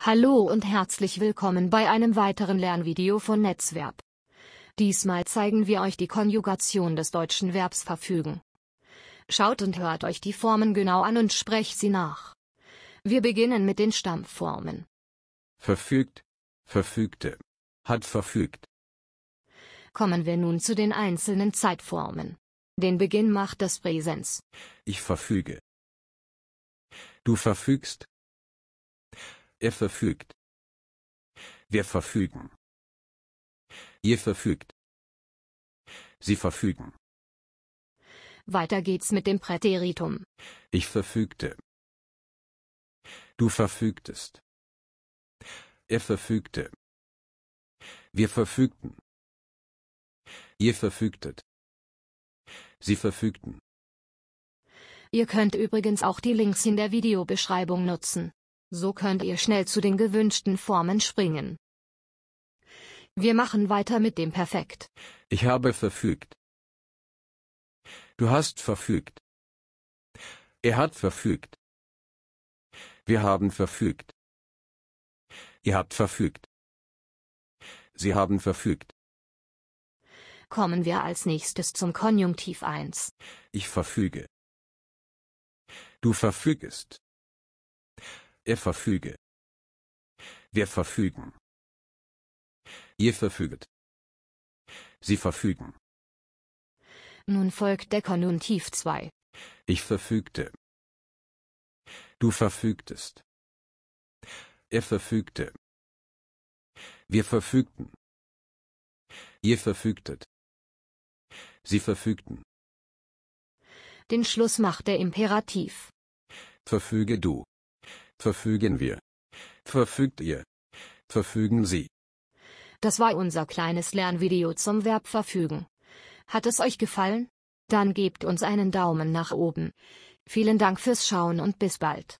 Hallo und herzlich willkommen bei einem weiteren Lernvideo von Netzverb. Diesmal zeigen wir euch die Konjugation des deutschen Verbs verfügen. Schaut und hört euch die Formen genau an und sprecht sie nach. Wir beginnen mit den Stammformen. Verfügt, verfügte, hat verfügt. Kommen wir nun zu den einzelnen Zeitformen. Den Beginn macht das Präsens. Ich verfüge. Du verfügst, er verfügt. Wir verfügen. Ihr verfügt. Sie verfügen. Weiter geht's mit dem Präteritum. Ich verfügte. Du verfügtest. Er verfügte. Wir verfügten. Ihr verfügtet. Sie verfügten. Ihr könnt übrigens auch die Links in der Videobeschreibung nutzen. So könnt ihr schnell zu den gewünschten Formen springen. Wir machen weiter mit dem Perfekt. Ich habe verfügt. Du hast verfügt. Er hat verfügt. Wir haben verfügt. Ihr habt verfügt. Sie haben verfügt. Kommen wir als nächstes zum Konjunktiv 1. Ich verfüge. Du verfügest. Er verfüge. Wir verfügen. Ihr verfüget. Sie verfügen. Nun folgt der Konjunktiv 2. Ich verfügte. Du verfügtest. Er verfügte. Wir verfügten. Ihr verfügtet. Sie verfügten. Den Schluss macht der Imperativ. Verfüge du. Verfügen wir. Verfügt ihr. Verfügen Sie. Das war unser kleines Lernvideo zum Verb verfügen. Hat es euch gefallen? Dann gebt uns einen Daumen nach oben. Vielen Dank fürs Schauen und bis bald.